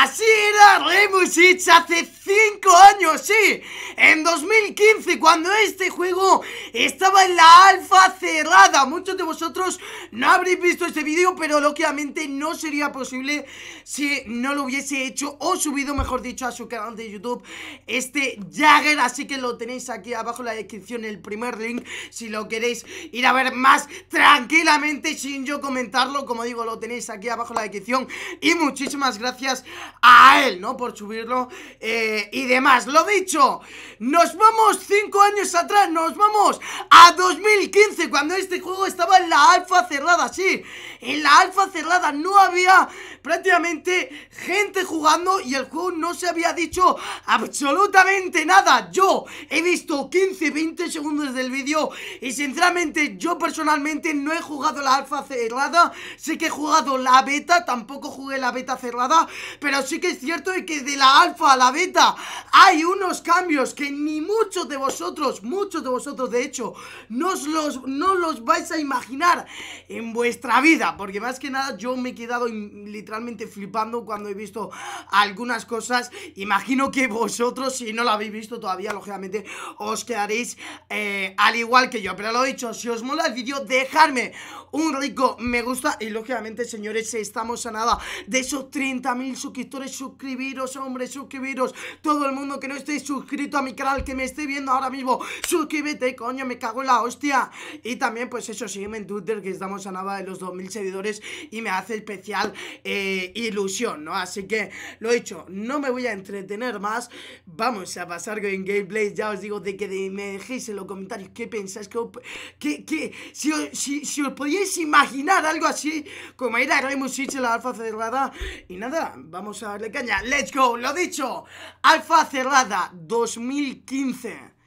Así era Rainbow hace 5 años, sí, en 2015 cuando este juego estaba en la alfa cerrada Muchos de vosotros no habréis visto este vídeo, pero lógicamente no sería posible si no lo hubiese hecho o subido, mejor dicho, a su canal de YouTube este Jagger Así que lo tenéis aquí abajo en la descripción, el primer link, si lo queréis ir a ver más tranquilamente sin yo comentarlo Como digo, lo tenéis aquí abajo en la descripción y muchísimas gracias a él, ¿no? Por subirlo eh, y demás. Lo dicho, nos vamos 5 años atrás, nos vamos a 2015, cuando este juego estaba en la alfa cerrada, sí, en la alfa cerrada no había prácticamente gente jugando y el juego no se había dicho absolutamente nada. Yo he visto 15, 20 segundos del vídeo y sinceramente yo personalmente no he jugado la alfa cerrada, sí que he jugado la beta, tampoco jugué la beta cerrada, pero sí que es cierto que de la alfa a la beta hay unos cambios que ni muchos de vosotros, muchos de vosotros de hecho, no los, no los vais a imaginar en vuestra vida, porque más que nada yo me he quedado literalmente flipando cuando he visto algunas cosas. Imagino que vosotros, si no lo habéis visto todavía, lógicamente os quedaréis eh, al igual que yo. Pero lo he dicho, si os mola el vídeo, dejadme un rico me gusta. Y lógicamente, señores, estamos a nada de esos 30.000 suscriptores. Suscribiros, hombres suscribiros. Todo el mundo que no esté suscrito a mi canal, que me esté viendo ahora mismo, suscríbete, coño, me cago en la hostia. Y también, pues eso, sígueme en Twitter, que estamos a nada de los 2.000 seguidores. Y me hace especial. Eh, eh, ilusión, ¿no? Así que, lo he hecho no me voy a entretener más, vamos a pasar con gameplay, ya os digo de que me dejéis en los comentarios qué pensáis, que, si, os podíais imaginar algo así, como ir a Rainbow la alfa cerrada, y nada, vamos a darle caña, let's go, lo he dicho, alfa cerrada 2015.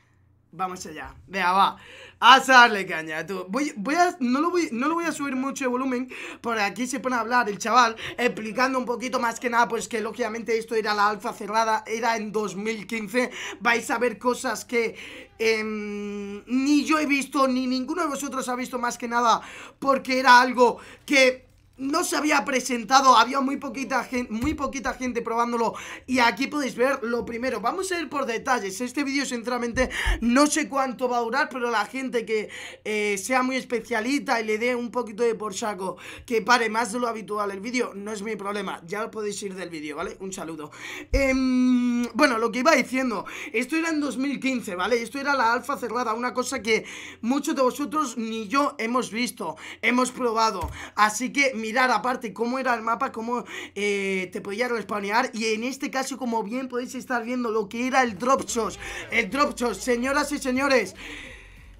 Vamos allá. Vea, va. A darle caña, tú. Voy, voy a, no, lo voy, no lo voy a subir mucho de volumen. Por aquí se pone a hablar el chaval, explicando un poquito más que nada, pues que lógicamente esto era la alfa cerrada, era en 2015. Vais a ver cosas que em, ni yo he visto, ni ninguno de vosotros ha visto más que nada, porque era algo que no se había presentado, había muy poquita, gente, muy poquita gente probándolo y aquí podéis ver lo primero, vamos a ir por detalles, este vídeo sinceramente no sé cuánto va a durar, pero la gente que eh, sea muy especialita y le dé un poquito de por saco, que pare más de lo habitual el vídeo, no es mi problema, ya podéis ir del vídeo, ¿vale? Un saludo. Em, bueno, lo que iba diciendo, esto era en 2015, ¿vale? Esto era la alfa cerrada, una cosa que muchos de vosotros ni yo hemos visto, hemos probado, así que mi mirar aparte cómo era el mapa, cómo eh, te podías respawnear y en este caso como bien podéis estar viendo lo que era el drop shot, el drop shot, señoras y señores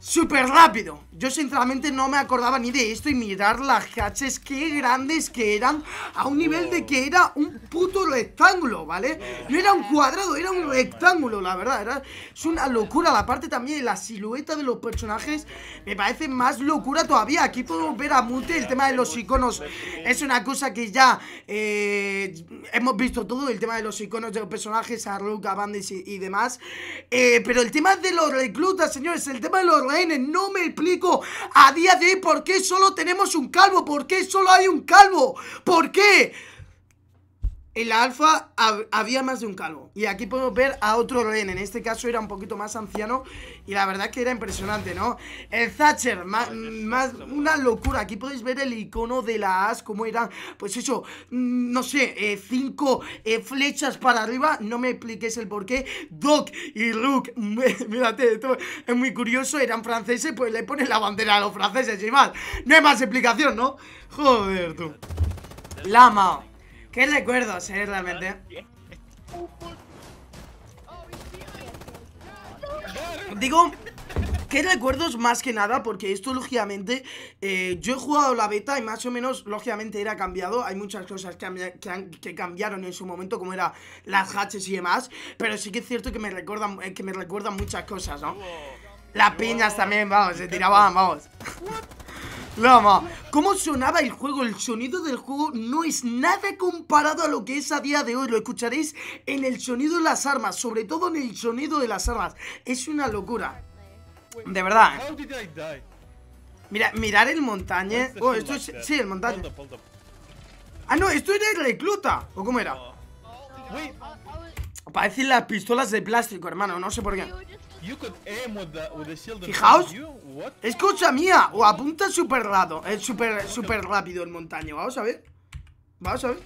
súper rápido Yo sinceramente no me acordaba ni de esto Y mirar las haches qué grandes que eran A un nivel de que era un puto rectángulo, ¿vale? No era un cuadrado, era un rectángulo, la verdad Es una locura, la parte también de La silueta de los personajes Me parece más locura todavía Aquí podemos ver a Mute, el tema de los iconos Es una cosa que ya eh, Hemos visto todo El tema de los iconos de los personajes A Rook, y, demás eh, Pero el tema de los reclutas, señores El tema de los no me explico a día de hoy por qué solo tenemos un calvo, por qué solo hay un calvo, por qué. En la alfa había más de un calvo Y aquí podemos ver a otro Ren En este caso era un poquito más anciano Y la verdad que era impresionante, ¿no? El Thatcher, más, una locura Aquí podéis ver el icono de la as Cómo eran, pues eso mm, No sé, eh, cinco eh, flechas para arriba No me expliques el porqué qué Doc y Luke Mírate, esto es muy curioso Eran franceses, pues le ponen la bandera a los franceses Y más, no hay más explicación, ¿no? Joder, tú Lama Qué recuerdos, eh, realmente. Ah, Digo, ¿Qué recuerdos más que nada? Porque esto, lógicamente, eh, yo he jugado la beta y más o menos, lógicamente, era cambiado. Hay muchas cosas que, cambiaron en su momento, como era las hatches y demás. Pero sí que es cierto que me recuerdan, eh, que me recuerdan muchas cosas, ¿no? Las piñas también, vamos, se tiraban, vamos. Vamos, ¿cómo sonaba el juego? El sonido del juego no es nada comparado a lo que es a día de hoy. Lo escucharéis en el sonido de las armas, sobre todo en el sonido de las armas. Es una locura. De verdad. Mira, mirar el montañe. Este oh, esto es. Sí, el montañe. Ah, no, esto era el recluta. ¿O cómo era? Parecen las pistolas de plástico, hermano, no sé por qué. Fijaos, es cosa mía. O apunta súper rápido, es eh, súper súper rápido el montaño. Vamos a ver. Vamos a ver.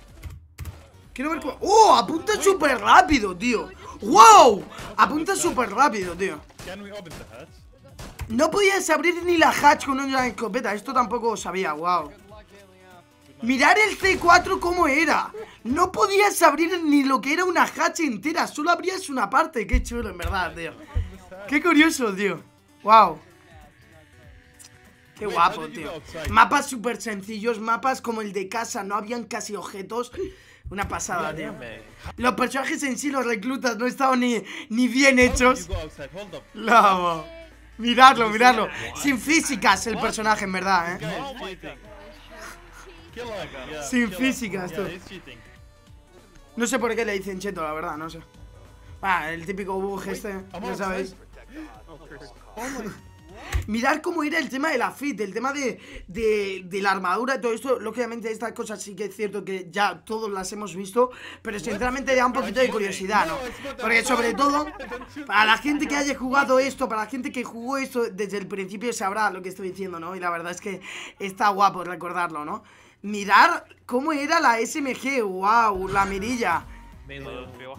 Quiero ver cómo... ¡Oh! Apunta súper rápido, tío. ¡Wow! Apunta súper rápido, tío. No podías abrir ni la hatch con una escopeta. Esto tampoco sabía, wow. Mirar el C4 como era. No podías abrir ni lo que era una hacha entera, solo abrías una parte. Qué chulo, en verdad, tío. Qué curioso, tío. Wow. Qué guapo, tío. Mapas super sencillos, mapas como el de casa, no habían casi objetos. Una pasada, tío. Los personajes en sí, los reclutas, no estaban ni, ni bien hechos. lavo, Miradlo, miradlo. Sin físicas el personaje, en verdad, eh. Sin física esto No sé por qué le dicen cheto, la verdad, no sé. Ah, el típico bug este, ya sabéis. Mirar cómo era el tema de la fit, el tema de, la armadura, todo esto. Lógicamente, estas cosas sí que es cierto que ya todos las hemos visto, pero sinceramente da un poquito de curiosidad, ¿no? Porque, sobre todo, para la gente que haya jugado esto, para la gente que jugó esto desde el principio, sabrá lo que estoy diciendo, ¿no? Y la verdad es que está guapo recordarlo, ¿no? Mirar cómo era la SMG. ¡Wow! La mirilla.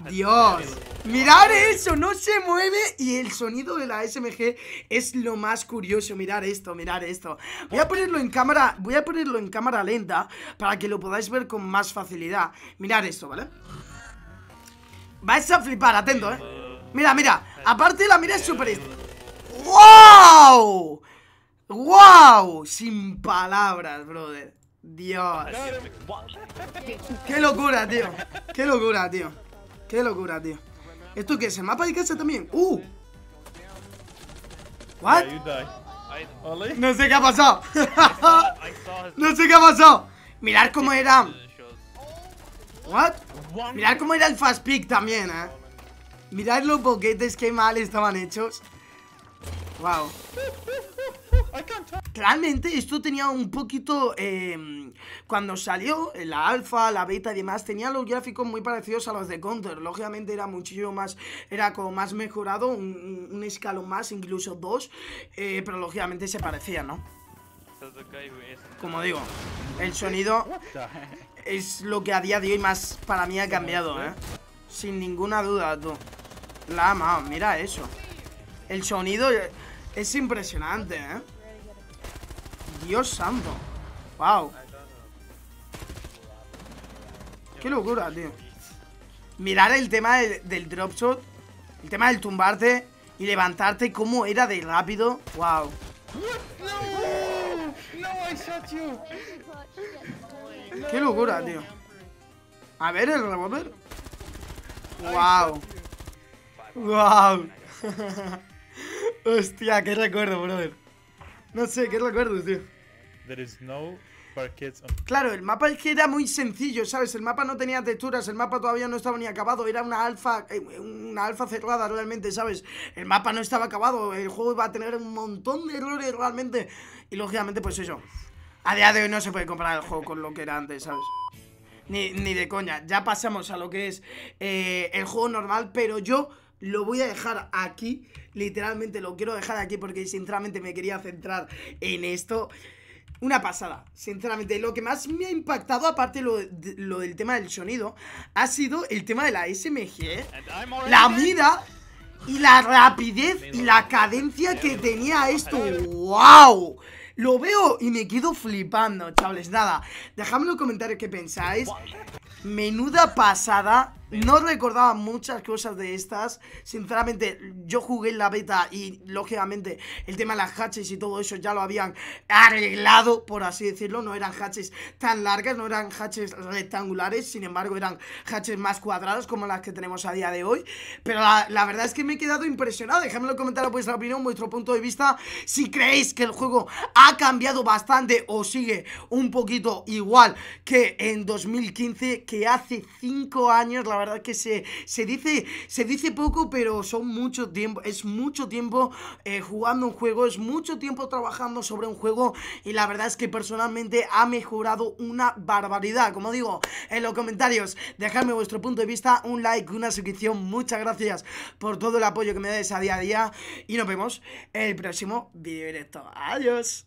Dios, mirar eso, no se mueve y el sonido de la SMG es lo más curioso. Mirar esto, mirar esto. Voy a ponerlo en cámara, voy a ponerlo en cámara lenta para que lo podáis ver con más facilidad. Mirar esto, ¿vale? Vais a flipar, atento, ¿eh? Mira, mira, aparte la mira es súper... ¡Wow! ¡Wow! Sin palabras, brother Dios. Qué locura, tío. Qué locura, tío. Qué locura, tío. ¿Esto qué es? ¿El mapa de casa también? ¡Uh! ¿What? No sé qué ha pasado. no sé qué ha pasado. Mirad cómo era. ¿What? Mirad cómo era el fast pick también, eh. Mirad los boquetes que mal estaban hechos. Wow. Realmente esto tenía un poquito... Em, cuando salió, eh, la alfa, la beta y demás, tenía los gráficos muy parecidos a los de Counter. Lógicamente era muchísimo más... Era como más mejorado, un, escalón más, incluso dos. Eh, pero lógicamente se parecía, ¿no? Como digo, el sonido es lo que a día de hoy más para mí ha cambiado, ¿eh? Sin ninguna duda, tú. La amado, mira eso. El sonido eh, es impresionante, ¿eh? Dios santo. Wow. Qué locura, tío. Mirar el tema del, del drop shot. El tema del tumbarte y levantarte, cómo era de rápido. Wow. Qué locura, tío. A ver el revólver. Wow. Wow. Hostia, qué recuerdo, brother. No sé, ¿qué recuerdo, tío? Claro, el mapa es que era muy sencillo, ¿sabes? El mapa no tenía texturas, el mapa todavía no estaba ni acabado, era una alfa, eh, una alfa cerrada realmente, ¿sabes? El mapa no estaba acabado, el juego iba a tener un montón de errores realmente. Y lógicamente, pues eso. A día de hoy no se puede comparar el juego con lo que era antes, ¿sabes? Ni, de coña. Ya pasamos a lo que es eh, el juego normal, pero yo lo voy a dejar aquí. Literalmente lo quiero dejar aquí porque sinceramente me quería centrar en esto. Una pasada, sinceramente. Lo que más me ha impactado, aparte lo, del tema del sonido, ha sido el tema de la SMG, ¿eh? la mira y la rapidez y la cadencia que tenía esto. ¡Wow! Lo veo y me quedo flipando, chavales. Nada, dejadme en los comentarios qué pensáis. Menuda pasada no recordaba muchas cosas de estas. Sinceramente, yo jugué en la beta y, lógicamente, el tema de las hatches y todo eso ya lo habían arreglado, por así decirlo. No eran hatches tan largas, no eran hatches rectangulares, sin embargo, eran hatches más cuadrados como las que tenemos a día de hoy. Pero la, verdad es que me he quedado impresionado. Dejadme en los comentarios vuestra opinión, vuestro punto de vista. Si creéis que el juego ha cambiado bastante o sigue un poquito igual que en 2015, que hace 5 años, la la verdad es que se, se, dice, se dice poco, pero son mucho tiempo, es mucho tiempo eh, jugando un juego, es mucho tiempo trabajando sobre un juego y la verdad es que personalmente ha mejorado una barbaridad. Como digo, en los comentarios, dejadme vuestro punto de vista, un like, una suscripción, muchas gracias por todo el apoyo que me dais a día a día y nos vemos en el próximo vídeo directo. Adiós.